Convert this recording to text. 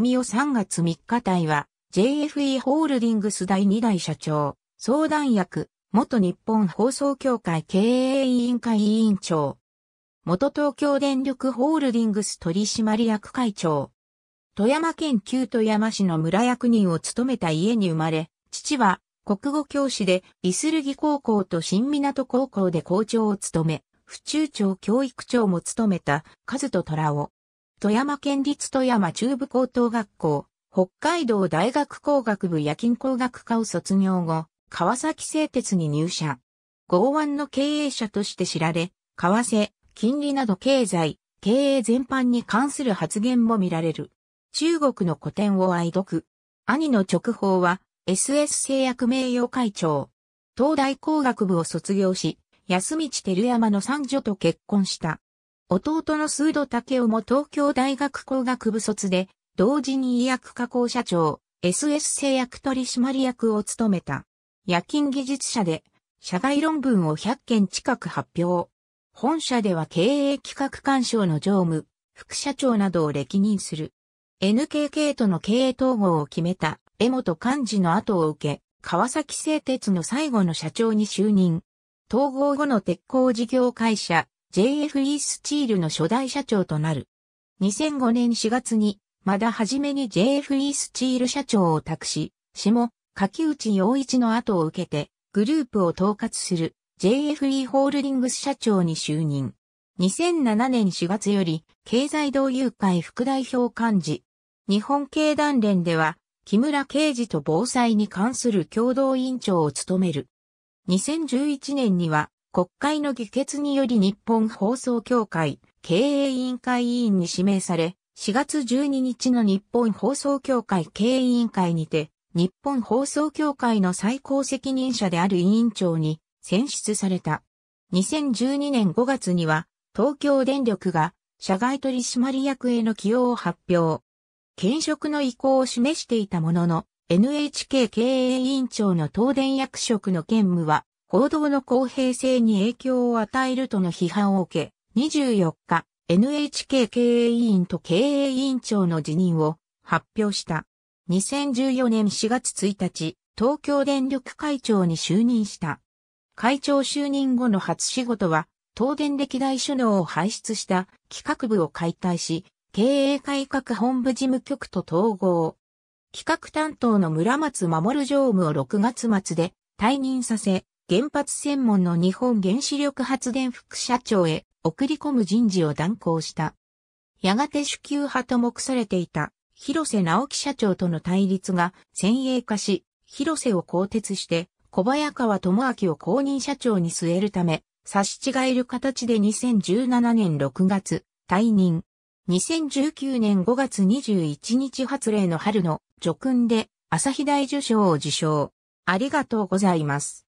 文を3月3日隊は、JFE ホールディングス第2代社長、相談役、元日本放送協会経営委員会委員長。元東京電力ホールディングス取締役会長。富山県旧富山市の村役人を務めた家に生まれ、父は国語教師で、イスルギ高校と新港高校で校長を務め、府中町教育長も務めた、和人虎夫。富山県立富山中部高等学校、北海道大学工学部夜勤工学科を卒業後、川崎製鉄に入社。豪腕の経営者として知られ、為替、金利など経済、経営全般に関する発言も見られる。中国の古典を愛読。兄の直方は、SS 製薬名誉会長。東大工学部を卒業し、安道照山の三女と結婚した。弟の数度武雄も東京大学工学部卒で、同時に医薬加工社長、SS 製薬取締役を務めた。夜勤技術者で、社外論文を100件近く発表。本社では経営企画官賞の常務、副社長などを歴任する。NKK との経営統合を決めた江本幹事の後を受け、川崎製鉄の最後の社長に就任。統合後の鉄鋼事業会社、JFE スチールの初代社長となる。2005年4月に、まだ初めに JFE スチール社長を託し、下、柿内洋一の後を受けて、グループを統括する JFE ホールディングス社長に就任。2007年4月より、経済同友会副代表幹事。日本経団連では、木村刑事と防災に関する共同委員長を務める。2011年には、国会の議決により日本放送協会経営委員会委員に指名され、4月12日の日本放送協会経営委員会にて、日本放送協会の最高責任者である委員長に選出された。2012年5月には、東京電力が社外取締役への起用を発表。兼職の意向を示していたものの、NHK 経営委員長の東電役職の兼務は報道の公平性に影響を与えるとの批判を受け、24日、NHK 経営委員と経営委員長の辞任を発表した。2014年4月1日、東京電力会長に就任した。会長就任後の初仕事は、東電歴代首脳を輩出した企画部を解体し、経営改革本部事務局と統合。企画担当の村松守常務を6月末で退任させ、原発専門の日本原子力発電副社長へ送り込む人事を断行した。やがて主級派と目されていた広瀬直樹社長との対立が先鋭化し、広瀬を更迭して小早川智明を公認社長に据えるため、差し違える形で2017年6月、退任。2019年5月21日発令の春の叙勲で朝日大受賞を受賞。ありがとうございます。